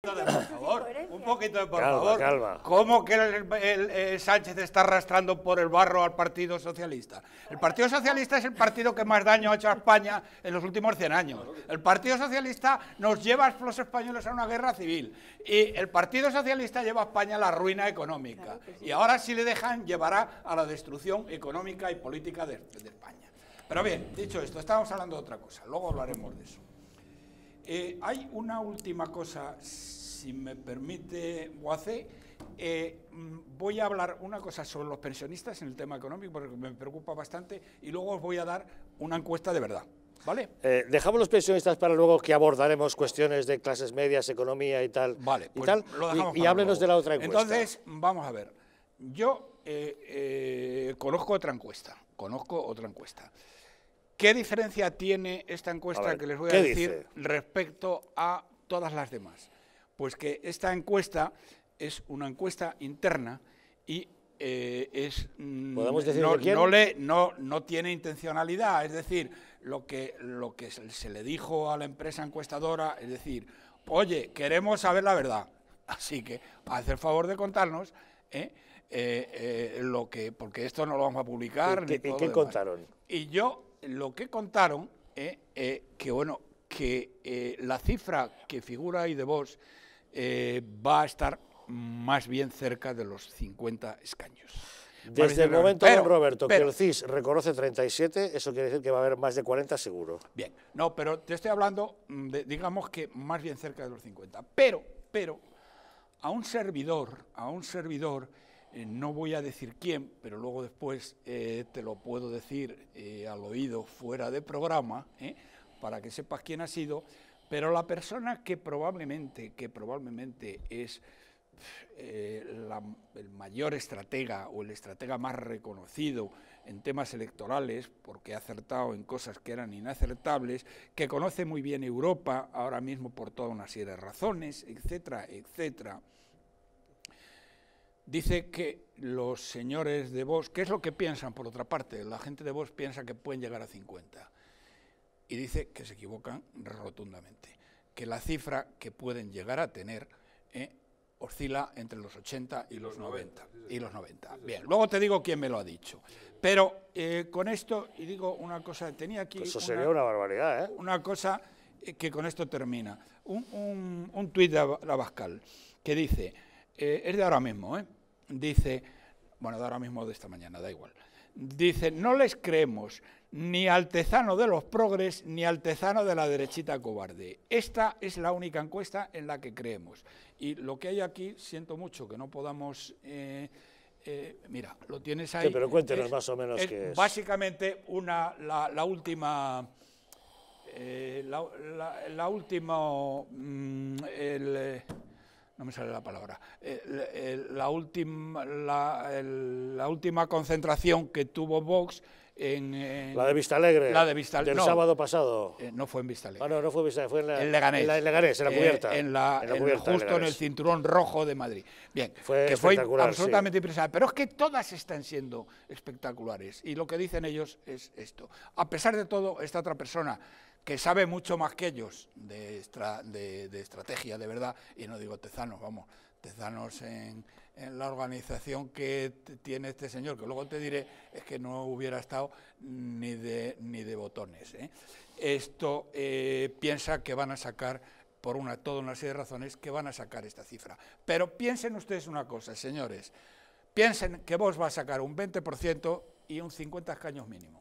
favor, un poquito de por favor. ¿Cómo que el, Sánchez está arrastrando por el barro al Partido Socialista? El Partido Socialista es el partido que más daño ha hecho a España en los últimos 100 años. El Partido Socialista nos lleva a los españoles a una guerra civil. Y el Partido Socialista lleva a España a la ruina económica. Y ahora, si le dejan, llevará a la destrucción económica y política de, de España. Pero bien, dicho esto, estamos hablando de otra cosa. Luego hablaremos de eso. Eh, hay una última cosa, si me permite, Guace. Eh, mm, voy a hablar una cosa sobre los pensionistas en el tema económico, porque me preocupa bastante, y luego os voy a dar una encuesta de verdad. ¿Vale? Eh, dejamos los pensionistas para luego que abordaremos cuestiones de clases medias, economía y tal. Vale, y, pues tal, y, háblenos de la otra encuesta. Entonces, vamos a ver. Yo conozco otra encuesta, conozco otra encuesta. ¿Qué diferencia tiene esta encuesta que les voy a decir respecto a todas las demás? Pues que esta encuesta es una encuesta interna y eh, es mm, no, no, tiene intencionalidad. Es decir, lo que, lo que se le dijo a la empresa encuestadora es decir, oye, queremos saber la verdad. Así que, hacer favor de contarnos, ¿eh? Eh, lo que, porque esto no lo vamos a publicar. ¿Y, ¿qué contaron? Y yo lo que contaron, eh, eh, que bueno, que eh, la cifra que figura ahí de vos va a estar más bien cerca de los 50 escaños. Desde el momento, Roberto, que el CIS reconoce 37, eso quiere decir que va a haber más de 40 seguro. Bien, no, pero te estoy hablando, mm, digamos que más bien cerca de los 50. Pero, pero, a un servidor, a un servidor eh, no voy a decir quién, pero luego después eh, te lo puedo decir eh, al oído fuera de programa, para que sepas quién ha sido, pero la persona que probablemente, que probablemente es el mayor estratega o el estratega más reconocido en temas electorales, porque ha acertado en cosas que eran inacertables, que conoce muy bien Europa ahora mismo por toda una serie de razones, etcétera, etcétera dice que los señores de vos ¿qué es lo que piensan por otra parte? La gente de vos piensa que pueden llegar a 50 y dice que se equivocan rotundamente, que la cifra que pueden llegar a tener eh, oscila entre los 80 y los, 90, Y los 90. Bien, luego te digo quién me lo ha dicho. Pero eh, con esto, y digo una cosa, tenía aquí... Pues eso sería una barbaridad, ¿eh? Una cosa eh, que con esto termina. Un, un, un tuit de Abascal que dice, es de ahora mismo, ¿eh? dice, bueno, de ahora mismo de esta mañana, da igual, dice, no les creemos ni al tezano de los progres ni al tezano de la derechita cobarde. Esta es la única encuesta en la que creemos. Y lo que hay aquí, siento mucho que no podamos... Eh, eh, mira, lo tienes ahí. Sí, pero cuéntenos más o menos qué es. Básicamente, una, la, última... la, última... Eh, mm, el, no me sale la palabra, eh, eh, la última concentración que tuvo Vox la de Vista Alegre. La de Vista Del no, sábado pasado. Eh, no fue en Vista Alegre. Ah, no, no fue en Vista fue en, la, Leganés. En, la, en la eh, cubierta. en la, justo en el cinturón rojo de Madrid. Bien, fue que absolutamente impresionante. Pero es que todas están siendo espectaculares. Y lo que dicen ellos es esto. A pesar de todo, esta otra persona que sabe mucho más que ellos de, de estrategia, de verdad, y no digo tezanos, vamos, Tezanos en, la organización que tiene este señor, que luego te diré es que no hubiera estado ni de, ni de botones. ¿eh? Esto eh, piensa que van a sacar, por una, toda una serie de razones, que van a sacar esta cifra. Pero piensen ustedes una cosa, señores, piensen que vos vas a sacar un 20% y un 50 escaños mínimo.